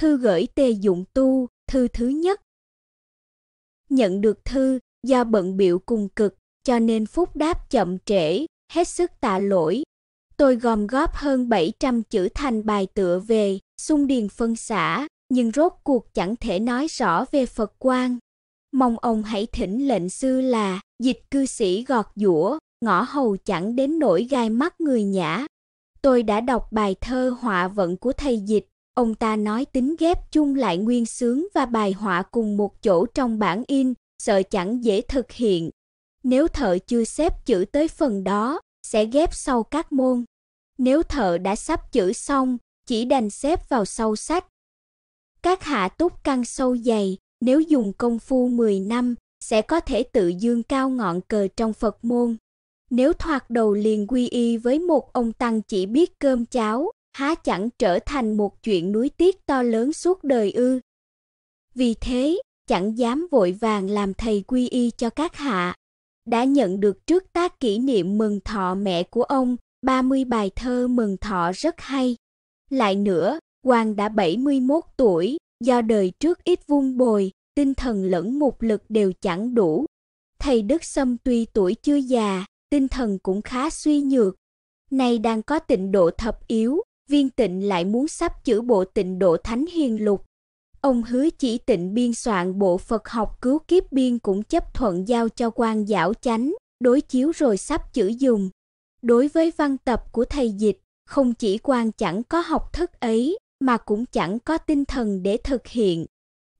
Thư gửi Tề Dụng Tu, thư thứ nhất. Nhận được thư, do bận biệu cùng cực, cho nên phúc đáp chậm trễ, hết sức tạ lỗi. Tôi gom góp hơn 700 chữ thành bài tựa về xung điền phân xã, nhưng rốt cuộc chẳng thể nói rõ về Phật Quang Mong ông hãy thỉnh lệnh sư là dịch cư sĩ gọt dũa ngõ hầu chẳng đến nỗi gai mắt người nhã. Tôi đã đọc bài thơ họa vận của thầy dịch, Ông ta nói tính ghép chung lại nguyên sướng và bài họa cùng một chỗ trong bản in, sợ chẳng dễ thực hiện. Nếu thợ chưa xếp chữ tới phần đó, sẽ ghép sau các môn. Nếu thợ đã sắp chữ xong, chỉ đành xếp vào sau sách. Các hạ túc căn sâu dày, nếu dùng công phu 10 năm, sẽ có thể tự dương cao ngọn cờ trong Phật môn. Nếu thoạt đầu liền quy y với một ông tăng chỉ biết cơm cháo, há chẳng trở thành một chuyện núi tiếc to lớn suốt đời ư? Vì thế, chẳng dám vội vàng làm thầy quy y cho các hạ. Đã nhận được trước tác kỷ niệm mừng thọ mẹ của ông, 30 bài thơ mừng thọ rất hay. Lại nữa, hoàng đã 71 tuổi, do đời trước ít vung bồi, tinh thần lẫn mục lực đều chẳng đủ. Thầy Đức Sâm tuy tuổi chưa già, tinh thần cũng khá suy nhược. Nay đang có tịnh độ thập yếu, viên tịnh lại muốn sắp chữ bộ tịnh độ thánh hiền lục. Ông hứa chỉ tịnh biên soạn bộ Phật học cứu kiếp biên cũng chấp thuận giao cho quan giảo chánh, đối chiếu rồi sắp chữ dùng. Đối với văn tập của thầy dịch, không chỉ quan chẳng có học thức ấy, mà cũng chẳng có tinh thần để thực hiện.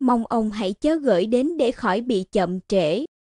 Mong ông hãy chớ gửi đến để khỏi bị chậm trễ,